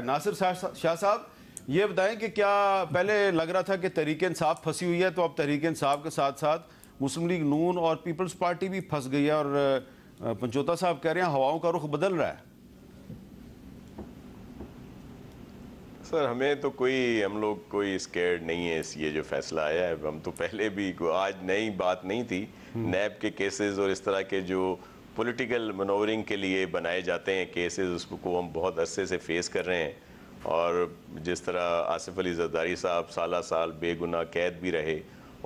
नासिर शाह साहब ये बताएं कि क्या पहले लग रहा था कि तहरीक इंसाफ फंसी हुई है तो अब तहरीक इंसाफ के साथ साथ मुस्लिम लीग नून और पीपल्स पार्टी भी फंस गई है और पंचोता साहब कह रहे हैं हवाओं का रुख बदल रहा है सर हमें तो कोई हम लोग कोई स्केर्ड नहीं है इस ये जो फैसला आया है हम तो पहले भी आज नई बात नहीं थी हम्म। नैब के केसेस और इस तरह के जो पॉलिटिकल मनोवरिंग के लिए बनाए जाते हैं केसेस उसको हम बहुत अरसे से फेस कर रहे हैं और जिस तरह आसिफ अली जरदारी साहब साल साल बेगुनाह कैद भी रहे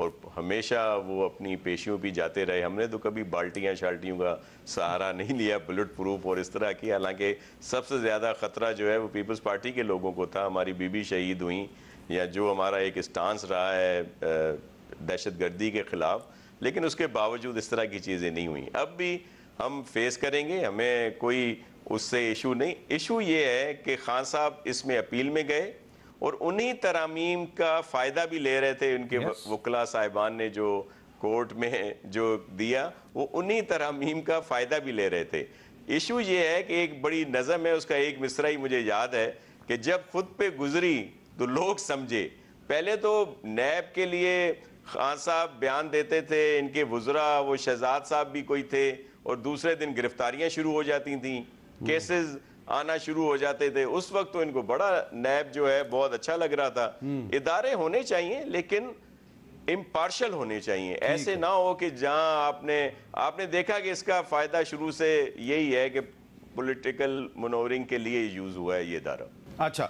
और हमेशा वो अपनी पेशियों भी जाते रहे हमने तो कभी बाल्टियाँ शाल्टियों का सहारा नहीं लिया बुलेट प्रूफ और इस तरह की हालांकि सबसे ज़्यादा ख़तरा जो है वो पीपल्स पार्टी के लोगों को था हमारी बीबी शहीद हुई या जो हमारा एक स्टांस रहा है दहशत गर्दी के ख़िलाफ़ लेकिन उसके बावजूद इस तरह की चीज़ें नहीं हुई अब भी हम फेस करेंगे हमें कोई उससे इशू नहीं इशू ये है कि खान साहब इसमें अपील में गए और उन्हीं तरामीम का फ़ायदा भी ले रहे थे उनके yes. वकला साहिबान ने जो कोर्ट में जो दिया वो उन्हीं तरामीम का फ़ायदा भी ले रहे थे इशू ये है कि एक बड़ी नज़म है उसका एक मिसरा ही मुझे याद है कि जब खुद पे गुजरी तो लोग समझे पहले तो नैब के लिए खान साहब बयान देते थे इनके वजरा वो शहजाद साहब भी कोई थे और दूसरे दिन गिरफ्तारियां शुरू हो जाती थी हम्म। केसेस आना शुरू हो जाते थे उस वक्त तो इनको बड़ा नैब जो है बहुत अच्छा लग रहा था हम्म। इदारे होने चाहिए लेकिन इम्पार्शल होने चाहिए ऐसे ना हो कि जहां आपने आपने देखा कि इसका फायदा शुरू से यही है कि पॉलिटिकल मनोवरिंग के लिए यूज हुआ है ये इदारा अच्छा